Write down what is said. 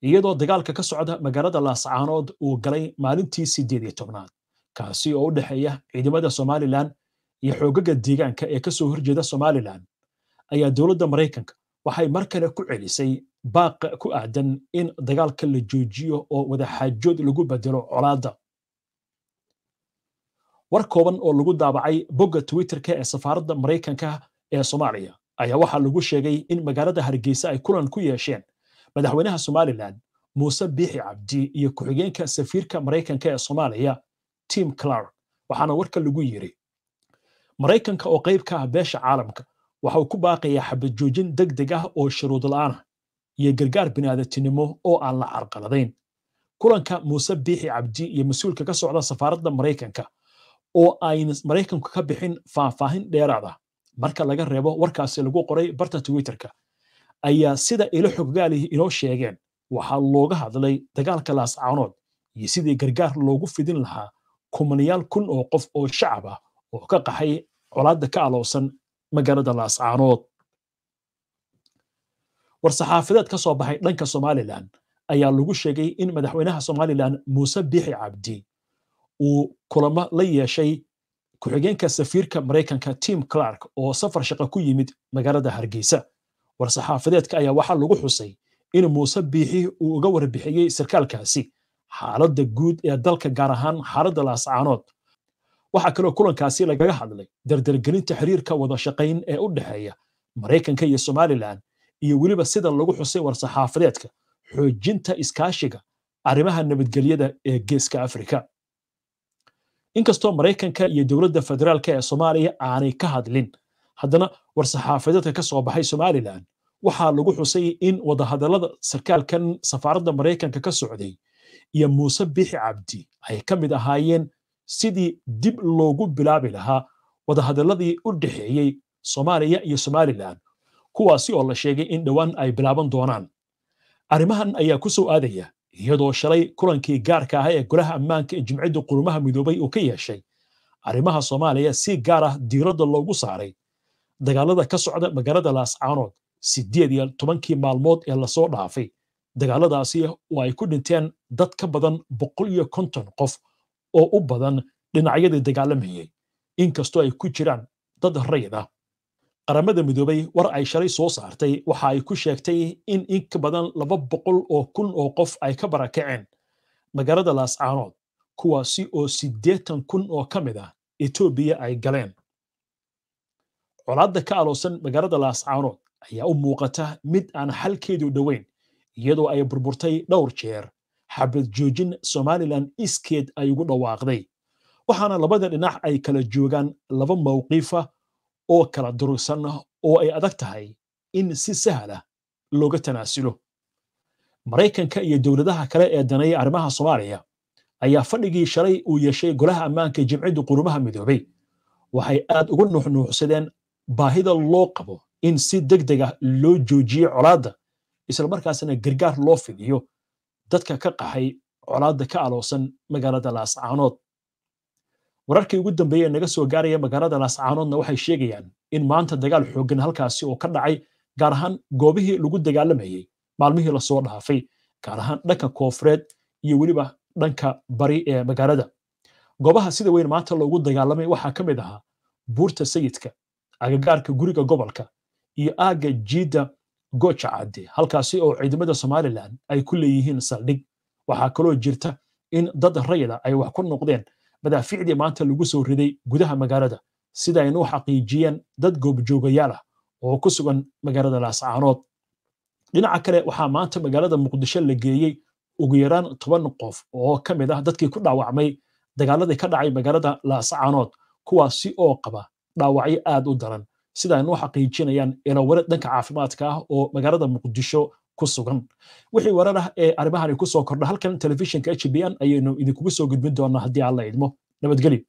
iyadoo dagaalka ka socda magaalada laascaanood uu galay maalintii sideed iyo tobnaad kaasi oo u dhexeeya ciidamada somalilan iyo xoogaga deegaanka ee kasoo horjeeda somalilan ayaa dowladda maraykanka waxay markale ku celisay baaqa ku aadan in dagaalka la joojiyo oo wadaxaajood lagu bedelo colaadda war kooban oo lagu daabacay bogga twitterka ee safaaradda maraykanka ee soomaaliya ayaa waxaa lagu sheegay in magaalada hargeysa ay kulan ku yeesheen madaxweynaha somalilan muuse biixi cabdi iyo ku-xigeenka safiirka maraykanka ee soomaaliya tim clark waxaana warka lagu yiri maraykanka oo qayb ka ah beesha caalamka waxa uu ku baaqayaa xabad joojin deg deg ah oo shuruud la'aan ah iyo gargaar biniaadatinimo oo aan la carqaladayn kulanka muuse biixi cabdi iyo mas-uulka ka socda safaaradda maraykanka oo ayna maraykanku ka bixin faahfaahin dheeraad ah marka laga reebo warkaasi lagu qoray barta twitterka ayaa sida ilo xoggaalihi ah inoo sheegeen waxaa looga hadlay dagaalka laascaanood iyo sidii gargaar loogu fidin lahaa kumanayaal kun oo qof oo shacab ah oo ka qaxay colaadda ka aloosan magaalada laascaanood war-saxaafadeed ka soo baxay dhanka somalilan ayaa lagu sheegay in madaxweynaha somalilan muuse biixi cabdi uu kulamo la yeeshay ku-xigeenka safiirka maraykanka tim clark oo safar shaqo ku yimid magaalada hargeysa warsaxaafadeedka ayaa waxaa lagu xusay in muuse biixi uu uga warbixiyey sarkaalkaasi xaaladda guud ee dalka gaar ahaan xaaladda laascaanood waxaa kaloo kulankaasi lagaga hadlay dardargelinta xiriirka wada shaqayn ee u dhexeeya maraykanka iyo somalilan iyo weliba sida lagu xusay war-saxaafadeedka xoojinta iskaashiga arrimaha nabadgelyada ee geeska afrika inkastoo maraykanka iyo dowladda federaalka ee soomaaliya aanay ka hadlin haddana war saxaafadeedka ka soo baxay somalilan waxaa lagu xusay in wadahadalada sarkaalkan safaaradda maraykanka ka socday iyo muuse biixi cabdi ay ka mid ahaayeen sidii dib loogu bilaabi lahaa wadahadaladii u dhexeeyey soomaaliya iyo somalilan kuwaasi oo la sheegay in dhowaan ay bilaaban doonaan arrimahan ayaa ku soo aadaya iyadoo shalay kulankii gaarka ah ee golaha ammaanka ee jimcidda qurumaha midoobay uu ka yeeshay arrimaha soomaaliya si gaar ah diiradda loogu saaray dagaalada ka socda magaalada laascaanood sideed iyo tobankii maalmood ee lasoo dhaafay dagaaladaasi oo ay ku dhinteen dad ka badan boqol iyo konton qof oo u badan dhinacyadii dagaalamayay inkastoo ay ku jiraan dad rayd ah qaramada midoobay war ay shalay soo saartay waxa ay ku sheegtay in in ka badan laba boqol oo kun oo qof ay ka barakaceen magaalada laascaanood kuwaasi oo siddeetan kun oo ka mid ah etoobiya ay galeen colaadda ka aloosan magaalada laascaanood ayaa u muuqata mid aan xalkeedu dhoweyn iyadoo ay burburtay dhowr jeer xabad joojin somalilan iskeed ay ugu dhawaaqday waxaana labada dhinac ay kala joogaan laba mawqiifa oo kala durugsan oo ay adag tahay in si sahlah looga tanaasulo maraykanka iyo dowladaha kale ee danaya arrimaha soomaaliya ayaa fadhigii shalay uu yeeshay golaha ammaanka jimcidda qurumaha midoobay waxay aad ugu nuuxnuuxsadeen baahida loo qabo in si deg deg ah loo joojiyo colaadda islamarkaasna gargaar loo fidiyo dadka ka qaxay colaadda ka aloosan magaalada laascaanood wararkii ugu dambeeye naga soo gaaraya magaalada laascaanoodna waxay sheegayaan in maanta dagaal xooggan halkaasi oo ka dhacay gaar ahaan goobihii lagu dagaalamayey maalmihii lasoo dhaafay gaar ahaan dhanka koofureed iyo weliba dhanka bari ee magaalada goobaha sida weyn maanta loogu dagaalamay waxaa ka mid ahaa buurta sayidka agagaarka guriga gobolka iyo aagga jiidda gooja halkaasi oo ciidamada somalilan ay ku leeyihiin saldhig waxaa kaloo jirta in dad rayda ay wax ku noqdeen madaafiicdii maanta lagu soo riday gudaha magaalada sida aynu xaqiijiyeen dad goobjoogayaal ah oo ku sugan magaalada laascaanood dhinaca kale waxaa maanta magaalada muqdisho la geeyey ugu yaraan toban qof oo ka mid ah dadkii ku dhaawacmay dagaaladii ka dhacay magaalada laascaanood kuwaasi oo qaba dhaawacyo aad u daran sidaana u xaqiijinayaan eloware dhanka caafimaadka ah oo magaalada muqdisho ku sugan wixii warar ah ee arrimahani ku soo kordha halkan telefishinka h b n ayaynu idinkugu soo gudbin doonaa haddii alla idmo nabadgelyo